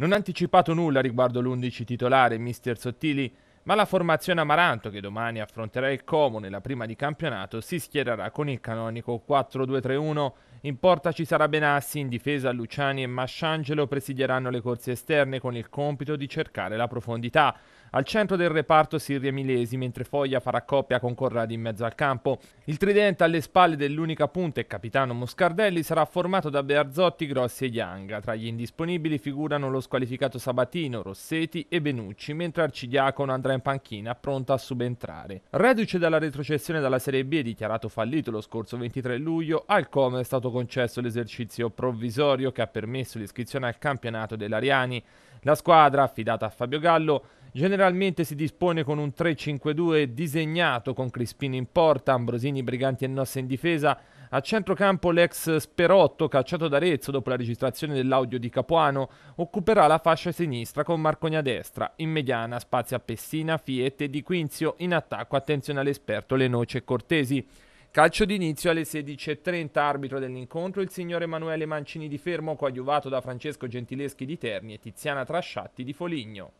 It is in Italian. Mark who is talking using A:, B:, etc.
A: Non ha anticipato nulla riguardo l'11 titolare mister Sottili, ma la formazione Amaranto che domani affronterà il Como nella prima di campionato si schiererà con il canonico 4-2-3-1 in porta ci sarà Benassi, in difesa Luciani e Masciangelo presidieranno le corse esterne con il compito di cercare la profondità. Al centro del reparto Sirria Milesi, mentre Foglia farà coppia con Corradi in mezzo al campo. Il tridente alle spalle dell'unica punta e capitano Moscardelli sarà formato da Bearzotti, Grossi e Ianga. Tra gli indisponibili figurano lo squalificato Sabatino, Rossetti e Benucci, mentre Arcidiacono andrà in panchina pronto a subentrare. Reduce dalla retrocessione dalla Serie B, dichiarato fallito lo scorso 23 luglio, al Como è stato concesso l'esercizio provvisorio che ha permesso l'iscrizione al campionato dell'Ariani. La squadra, affidata a Fabio Gallo, generalmente si dispone con un 3-5-2 disegnato con Crispini in porta, Ambrosini, Briganti e Nossa in difesa, a centrocampo l'ex Sperotto, cacciato da Arezzo dopo la registrazione dell'audio di Capuano, occuperà la fascia sinistra con Marconi a destra, in mediana spazio a Pessina, Fiette e Di Quinzio, in attacco attenzione all'esperto Lenoce e Cortesi. Calcio d'inizio alle 16.30, arbitro dell'incontro il signor Emanuele Mancini di Fermo, coadiuvato da Francesco Gentileschi di Terni e Tiziana Trasciatti di Foligno.